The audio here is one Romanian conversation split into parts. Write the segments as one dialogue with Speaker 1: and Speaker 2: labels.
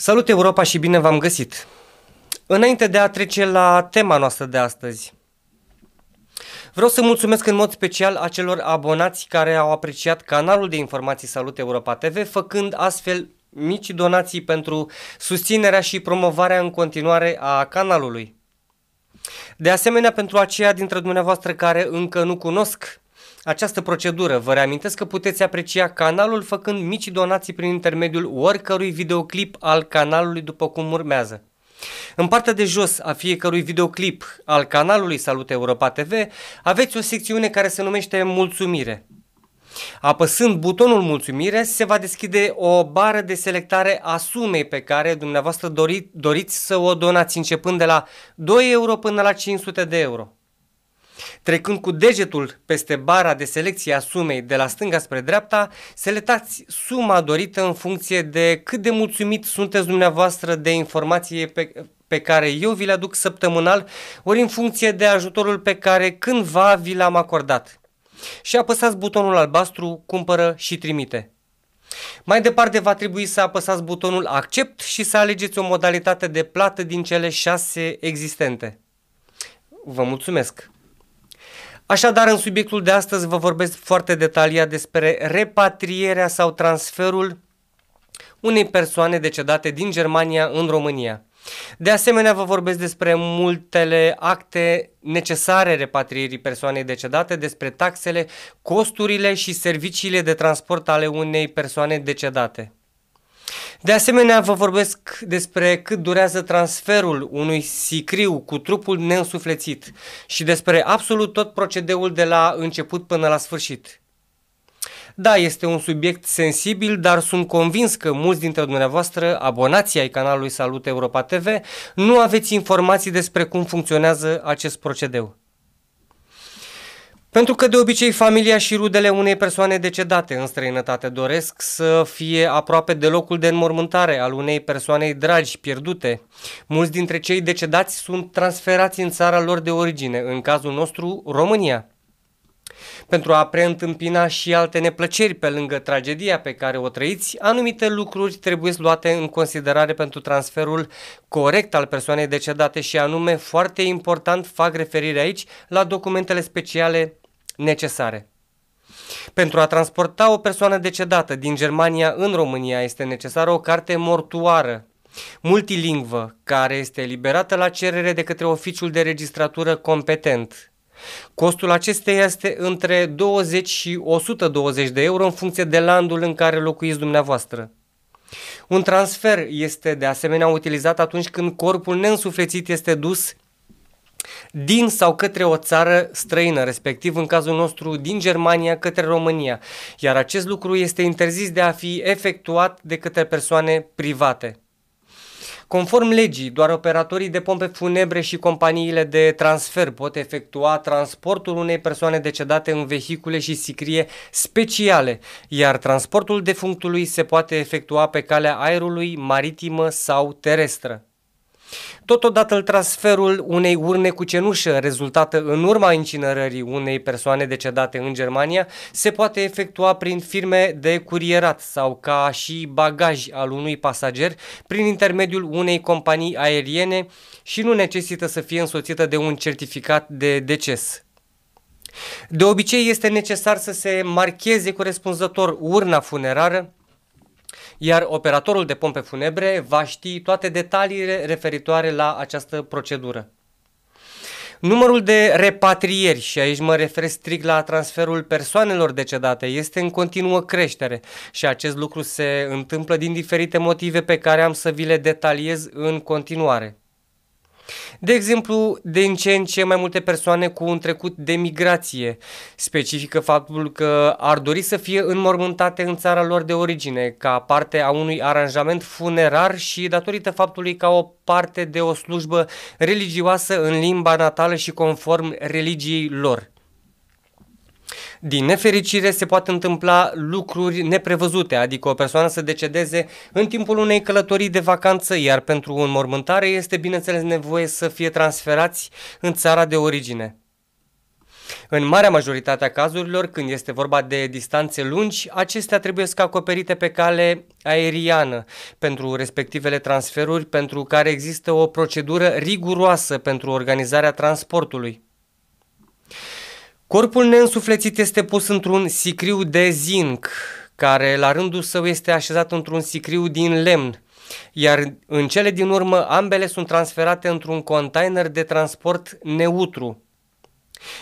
Speaker 1: Salut Europa și bine v-am găsit! Înainte de a trece la tema noastră de astăzi, vreau să mulțumesc în mod special acelor abonați care au apreciat canalul de informații Salut Europa TV, făcând astfel mici donații pentru susținerea și promovarea în continuare a canalului. De asemenea, pentru aceia dintre dumneavoastră care încă nu cunosc această procedură. Vă reamintesc că puteți aprecia canalul făcând mici donații prin intermediul oricărui videoclip al canalului după cum urmează. În partea de jos a fiecărui videoclip al canalului Salut Europa TV aveți o secțiune care se numește Mulțumire. Apăsând butonul mulțumire, se va deschide o bară de selectare a sumei pe care dumneavoastră dori, doriți să o donați începând de la 2 euro până la 500 de euro. Trecând cu degetul peste bara de selecție a sumei de la stânga spre dreapta, selectați suma dorită în funcție de cât de mulțumit sunteți dumneavoastră de informație pe, pe care eu vi le aduc săptămânal, ori în funcție de ajutorul pe care cândva vi l-am acordat. Și apăsați butonul albastru Cumpără și trimite. Mai departe va trebui să apăsați butonul Accept și să alegeți o modalitate de plată din cele șase existente. Vă mulțumesc! Așadar, în subiectul de astăzi vă vorbesc foarte detaliat despre repatrierea sau transferul unei persoane decedate din Germania în România. De asemenea, vă vorbesc despre multele acte necesare repatrierii persoanei decedate, despre taxele, costurile și serviciile de transport ale unei persoane decedate. De asemenea, vă vorbesc despre cât durează transferul unui sicriu cu trupul neînsuflețit și despre absolut tot procedeul de la început până la sfârșit. Da, este un subiect sensibil, dar sunt convins că mulți dintre dumneavoastră, abonații ai canalului Salut Europa TV, nu aveți informații despre cum funcționează acest procedeu. Pentru că de obicei familia și rudele unei persoane decedate în străinătate doresc să fie aproape de locul de înmormântare al unei persoane dragi pierdute. Mulți dintre cei decedați sunt transferați în țara lor de origine, în cazul nostru România. Pentru a preîntâmpina și alte neplăceri pe lângă tragedia pe care o trăiți, anumite lucruri trebuie luate în considerare pentru transferul corect al persoanei decedate și anume, foarte important, fac referire aici la documentele speciale necesare. Pentru a transporta o persoană decedată din Germania în România este necesară o carte mortuară multilingvă care este eliberată la cerere de către oficiul de registratură competent. Costul acestei este între 20 și 120 de euro în funcție de landul în care locuiți dumneavoastră. Un transfer este de asemenea utilizat atunci când corpul neînsuflețit este dus din sau către o țară străină, respectiv în cazul nostru din Germania către România, iar acest lucru este interzis de a fi efectuat de către persoane private. Conform legii, doar operatorii de pompe funebre și companiile de transfer pot efectua transportul unei persoane decedate în vehicule și sicrie speciale, iar transportul defunctului se poate efectua pe calea aerului, maritimă sau terestră. Totodată transferul unei urne cu cenușă rezultată în urma incinerării unei persoane decedate în Germania se poate efectua prin firme de curierat sau ca și bagaj al unui pasager prin intermediul unei companii aeriene și nu necesită să fie însoțită de un certificat de deces. De obicei este necesar să se marcheze corespunzător urna funerară iar operatorul de pompe funebre va ști toate detaliile referitoare la această procedură. Numărul de repatrieri, și aici mă refer strict la transferul persoanelor decedate, este în continuă creștere și acest lucru se întâmplă din diferite motive pe care am să vi le detaliez în continuare. De exemplu, în ce în ce mai multe persoane cu un trecut de migrație specifică faptul că ar dori să fie înmormântate în țara lor de origine, ca parte a unui aranjament funerar și datorită faptului ca o parte de o slujbă religioasă în limba natală și conform religiei lor. Din nefericire se poate întâmpla lucruri neprevăzute, adică o persoană să decedeze în timpul unei călătorii de vacanță, iar pentru înmormântare este bineînțeles nevoie să fie transferați în țara de origine. În marea majoritate a cazurilor, când este vorba de distanțe lungi, acestea trebuie să acoperite pe cale aeriană pentru respectivele transferuri, pentru care există o procedură riguroasă pentru organizarea transportului. Corpul neînsuflețit este pus într-un sicriu de zinc, care la rândul său este așezat într-un sicriu din lemn, iar în cele din urmă ambele sunt transferate într-un container de transport neutru.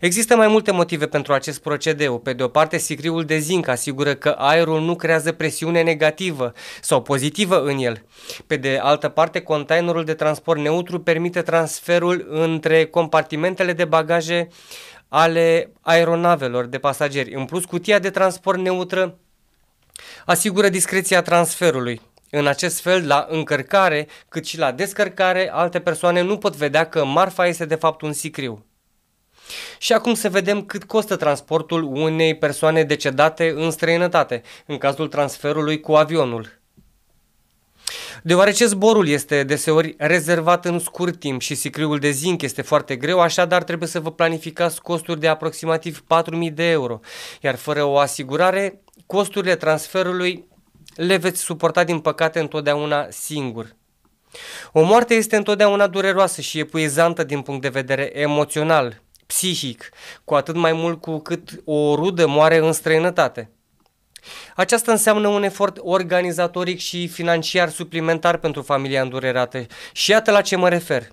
Speaker 1: Există mai multe motive pentru acest procedeu. Pe de o parte, sicriul de zinc asigură că aerul nu creează presiune negativă sau pozitivă în el. Pe de altă parte, containerul de transport neutru permite transferul între compartimentele de bagaje uh, ale aeronavelor de pasageri. În plus, cutia de transport neutră asigură discreția transferului. În acest fel, la încărcare cât și la descărcare, alte persoane nu pot vedea că marfa este de fapt un sicriu. Și acum să vedem cât costă transportul unei persoane decedate în străinătate, în cazul transferului cu avionul. Deoarece zborul este deseori rezervat în scurt timp și sicriul de zinc este foarte greu, așadar trebuie să vă planificați costuri de aproximativ 4.000 de euro, iar fără o asigurare, costurile transferului le veți suporta din păcate întotdeauna singur. O moarte este întotdeauna dureroasă și epuizantă din punct de vedere emoțional, psihic, cu atât mai mult cu cât o rudă moare în străinătate. Aceasta înseamnă un efort organizatoric și financiar suplimentar pentru familia îndurerată și iată la ce mă refer.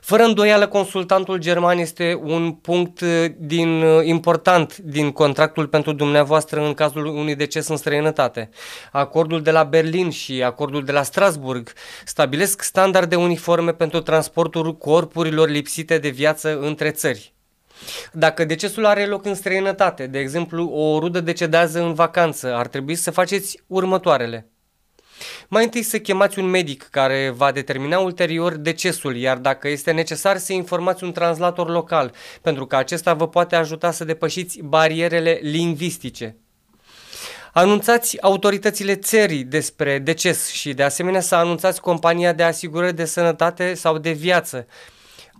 Speaker 1: Fără îndoială, consultantul german este un punct uh, din, uh, important din contractul pentru dumneavoastră în cazul unui deces în străinătate. Acordul de la Berlin și acordul de la Strasburg stabilesc standarde uniforme pentru transportul corpurilor lipsite de viață între țări. Dacă decesul are loc în străinătate, de exemplu, o rudă decedează în vacanță, ar trebui să faceți următoarele. Mai întâi să chemați un medic care va determina ulterior decesul, iar dacă este necesar să informați un translator local, pentru că acesta vă poate ajuta să depășiți barierele lingvistice. Anunțați autoritățile țării despre deces și de asemenea să anunțați compania de asigurări de sănătate sau de viață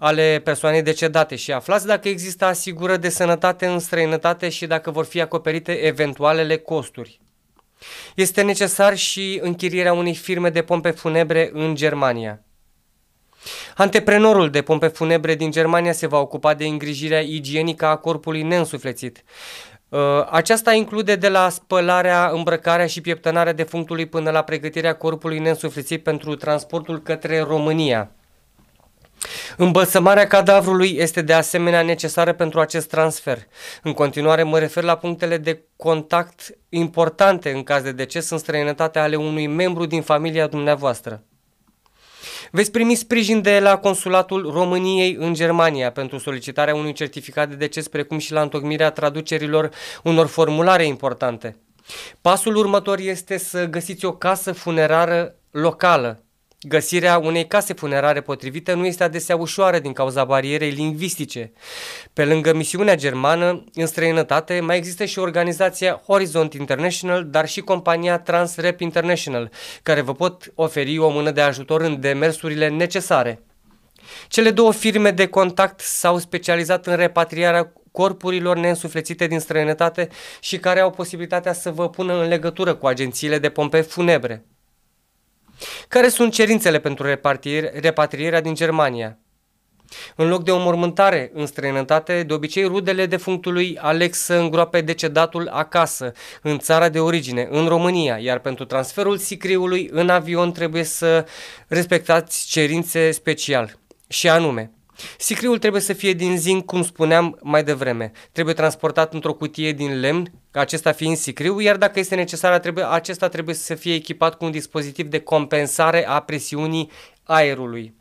Speaker 1: ale persoanei decedate și aflați dacă există asigură de sănătate în străinătate și dacă vor fi acoperite eventualele costuri. Este necesar și închirierea unei firme de pompe funebre în Germania. Antreprenorul de pompe funebre din Germania se va ocupa de îngrijirea igienică a corpului neînsuflețit. Uh, aceasta include de la spălarea, îmbrăcarea și pieptănarea defunctului până la pregătirea corpului neînsuflețit pentru transportul către România. Îmbălsămarea cadavrului este de asemenea necesară pentru acest transfer. În continuare mă refer la punctele de contact importante în caz de deces în străinătate ale unui membru din familia dumneavoastră. Veți primi sprijin de la Consulatul României în Germania pentru solicitarea unui certificat de deces, precum și la întocmirea traducerilor unor formulare importante. Pasul următor este să găsiți o casă funerară locală Găsirea unei case funerare potrivite nu este adesea ușoară din cauza barierei lingvistice. Pe lângă misiunea germană, în străinătate, mai există și organizația Horizont International, dar și compania Transrep International, care vă pot oferi o mână de ajutor în demersurile necesare. Cele două firme de contact s-au specializat în repatriarea corpurilor neînsuflețite din străinătate și care au posibilitatea să vă pună în legătură cu agențiile de pompe funebre. Care sunt cerințele pentru repatrierea din Germania? În loc de o mormântare în străinătate, de obicei rudele defunctului Alex să îngroape decedatul acasă, în țara de origine, în România, iar pentru transferul sicriului în avion trebuie să respectați cerințe special, și anume – Sicriul trebuie să fie din zinc, cum spuneam mai devreme. Trebuie transportat într-o cutie din lemn, acesta fiind sicriu, iar dacă este necesar, trebuie, acesta trebuie să fie echipat cu un dispozitiv de compensare a presiunii aerului.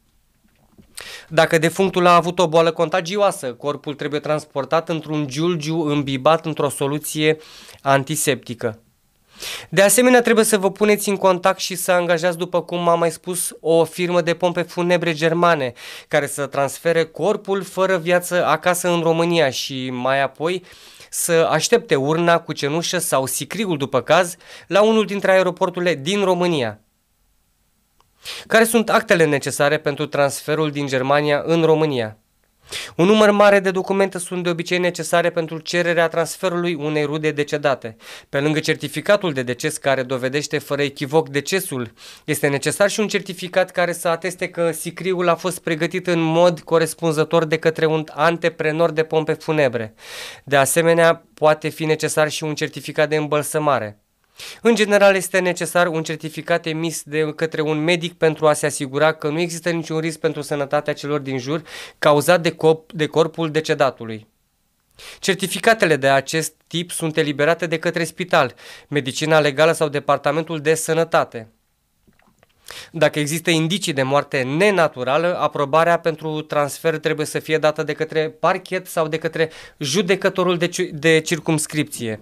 Speaker 1: Dacă defunctul a avut o boală contagioasă, corpul trebuie transportat într-un giulgiu îmbibat într-o soluție antiseptică. De asemenea, trebuie să vă puneți în contact și să angajați, după cum am mai spus, o firmă de pompe funebre germane care să transfere corpul fără viață acasă în România și mai apoi să aștepte urna cu cenușă sau sicriul după caz la unul dintre aeroporturile din România. Care sunt actele necesare pentru transferul din Germania în România? Un număr mare de documente sunt de obicei necesare pentru cererea transferului unei rude decedate. Pe lângă certificatul de deces care dovedește fără echivoc decesul, este necesar și un certificat care să ateste că sicriul a fost pregătit în mod corespunzător de către un antreprenor de pompe funebre. De asemenea, poate fi necesar și un certificat de îmbălsămare. În general, este necesar un certificat emis de către un medic pentru a se asigura că nu există niciun risc pentru sănătatea celor din jur cauzat de, cop- de corpul decedatului. Certificatele de acest tip sunt eliberate de către spital, medicina legală sau departamentul de sănătate. Dacă există indicii de moarte nenaturală, aprobarea pentru transfer trebuie să fie dată de către parchet sau de către judecătorul de, de circumscripție.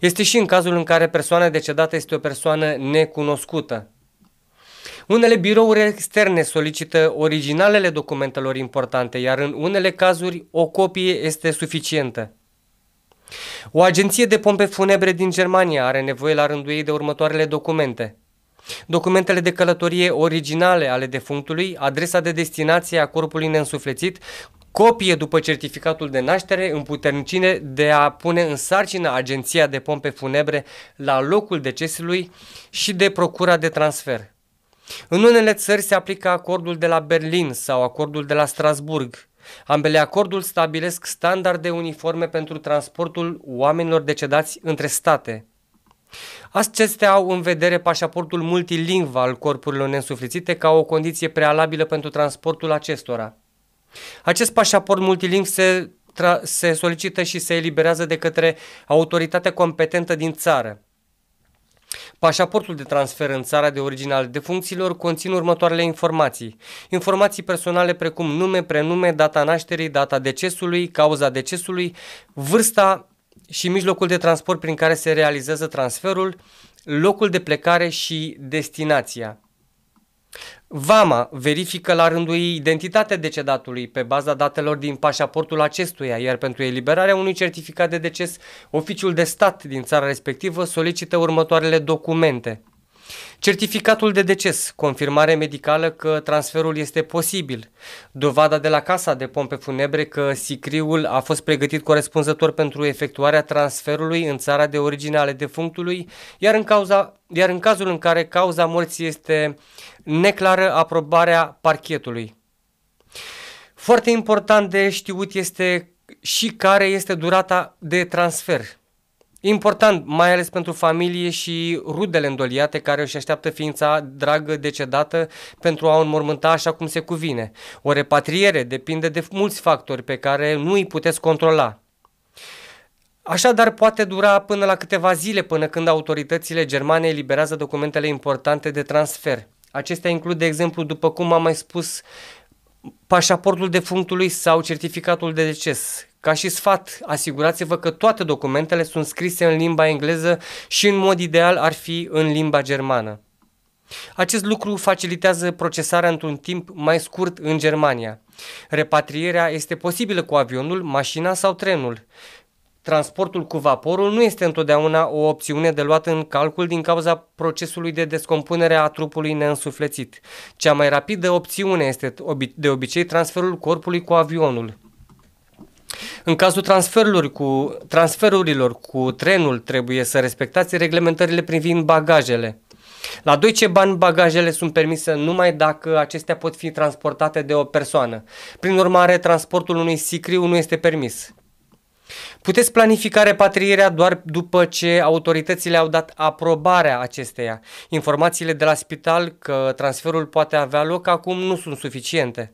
Speaker 1: Este și în cazul în care persoana decedată este o persoană necunoscută. Unele birouri externe solicită originalele documentelor importante, iar în unele cazuri o copie este suficientă. O agenție de pompe funebre din Germania are nevoie la rândul ei de următoarele documente. Documentele de călătorie originale ale defunctului, adresa de destinație a corpului neînsuflețit, copie după certificatul de naștere, împuterniciune de a pune în sarcină agenția de pompe funebre la locul decesului și de procura de transfer. În unele țări se aplică acordul de la Berlin sau acordul de la Strasburg. Ambele acorduri stabilesc standarde uniforme pentru transportul oamenilor decedați între state. Acestea au în vedere pașaportul multilingv al corpurilor nensuflețite ca o condiție prealabilă pentru transportul acestora. Acest pașaport multilingv se, tra- se solicită și se eliberează de către autoritatea competentă din țară. Pașaportul de transfer în țara de origine al defuncților conține următoarele informații. Informații personale precum nume, prenume, data nașterii, data decesului, cauza decesului, vârsta și mijlocul de transport prin care se realizează transferul, locul de plecare și destinația. Vama verifică la rândul ei identitatea decedatului pe baza datelor din pașaportul acestuia, iar pentru eliberarea unui certificat de deces, oficiul de stat din țara respectivă solicită următoarele documente. Certificatul de deces, confirmare medicală că transferul este posibil. Dovada de la casa de pompe funebre că sicriul a fost pregătit corespunzător pentru efectuarea transferului în țara de origine ale defunctului, iar în, cauza, iar în cazul în care cauza morții este neclară, aprobarea parchetului. Foarte important de știut este și care este durata de transfer. Important, mai ales pentru familie și rudele îndoliate care își așteaptă ființa dragă decedată pentru a o înmormânta așa cum se cuvine. O repatriere depinde de mulți factori pe care nu îi puteți controla. Așadar, poate dura până la câteva zile până când autoritățile germane eliberează documentele importante de transfer. Acestea includ, de exemplu, după cum am mai spus, pașaportul defunctului sau certificatul de deces, ca și sfat, asigurați-vă că toate documentele sunt scrise în limba engleză și în mod ideal ar fi în limba germană. Acest lucru facilitează procesarea într-un timp mai scurt în Germania. Repatrierea este posibilă cu avionul, mașina sau trenul. Transportul cu vaporul nu este întotdeauna o opțiune de luat în calcul din cauza procesului de descompunere a trupului neînsuflețit. Cea mai rapidă opțiune este de obicei transferul corpului cu avionul. În cazul transferurilor cu, transferurilor cu trenul trebuie să respectați reglementările privind bagajele. La 2 ce bani bagajele sunt permise numai dacă acestea pot fi transportate de o persoană. Prin urmare, transportul unui sicriu nu este permis. Puteți planifica repatrierea doar după ce autoritățile au dat aprobarea acesteia. Informațiile de la spital că transferul poate avea loc acum nu sunt suficiente.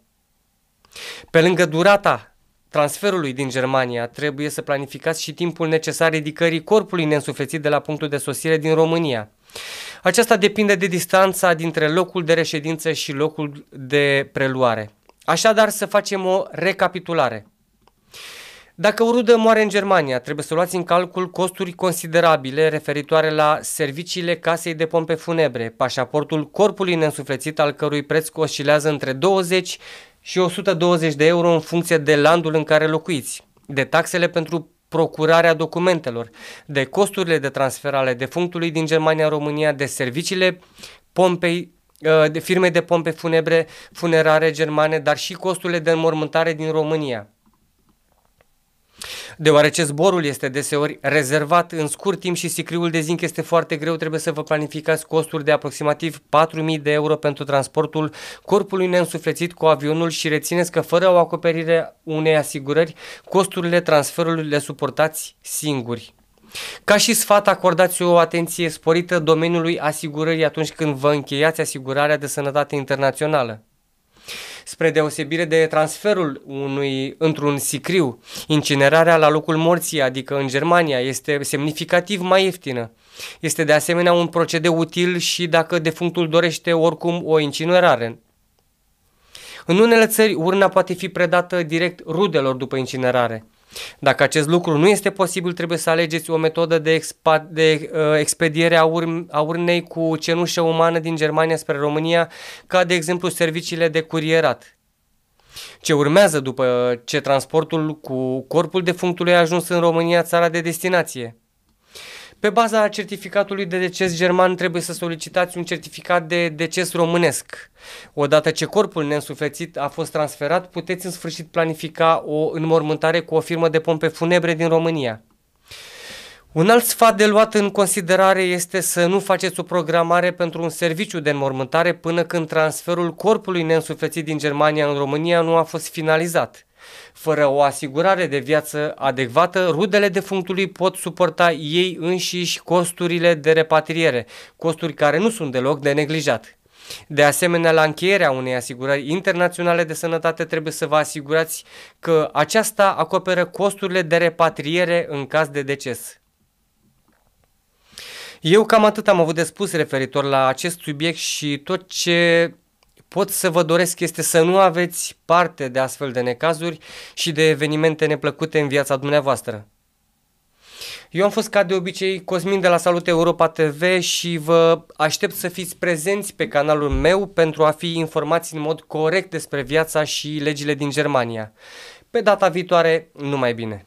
Speaker 1: Pe lângă durata transferului din Germania, trebuie să planificați și timpul necesar ridicării corpului neînsuflețit de la punctul de sosire din România. Aceasta depinde de distanța dintre locul de reședință și locul de preluare. Așadar, să facem o recapitulare. Dacă o rudă moare în Germania, trebuie să luați în calcul costuri considerabile referitoare la serviciile casei de pompe funebre, pașaportul corpului neînsuflețit al cărui preț oscilează între 20 și 120 de euro în funcție de landul în care locuiți, de taxele pentru procurarea documentelor, de costurile de transfer ale defunctului din Germania în România, de serviciile pompei uh, de firme de pompe funebre, funerare germane, dar și costurile de înmormântare din România. Deoarece zborul este deseori rezervat în scurt timp și sicriul de zinc este foarte greu, trebuie să vă planificați costuri de aproximativ 4.000 de euro pentru transportul corpului neînsuflețit cu avionul și rețineți că fără o acoperire unei asigurări, costurile transferului le suportați singuri. Ca și sfat, acordați o atenție sporită domeniului asigurării atunci când vă încheiați asigurarea de sănătate internațională. Spre deosebire de transferul unui, într-un sicriu, incinerarea la locul morții, adică în Germania, este semnificativ mai ieftină. Este de asemenea un procedeu util și dacă defunctul dorește oricum o incinerare. În unele țări, urna poate fi predată direct rudelor după incinerare – dacă acest lucru nu este posibil, trebuie să alegeți o metodă de, expa- de uh, expediere a, urm- a urnei cu cenușă umană din Germania spre România, ca de exemplu serviciile de curierat. Ce urmează după ce transportul cu corpul defunctului a ajuns în România, țara de destinație? Pe baza certificatului de deces german trebuie să solicitați un certificat de deces românesc. Odată ce corpul neînsuflețit a fost transferat, puteți în sfârșit planifica o înmormântare cu o firmă de pompe funebre din România. Un alt sfat de luat în considerare este să nu faceți o programare pentru un serviciu de înmormântare până când transferul corpului neînsuflețit din Germania în România nu a fost finalizat. Fără o asigurare de viață adecvată, rudele defunctului pot suporta ei înșiși costurile de repatriere, costuri care nu sunt deloc de neglijat. De asemenea, la încheierea unei asigurări internaționale de sănătate trebuie să vă asigurați că aceasta acoperă costurile de repatriere în caz de deces. Eu cam atât am avut de spus referitor la acest subiect și tot ce pot să vă doresc este să nu aveți parte de astfel de necazuri și de evenimente neplăcute în viața dumneavoastră. Eu am fost ca de obicei Cosmin de la Salut Europa TV și vă aștept să fiți prezenți pe canalul meu pentru a fi informați în mod corect despre viața și legile din Germania. Pe data viitoare, numai bine!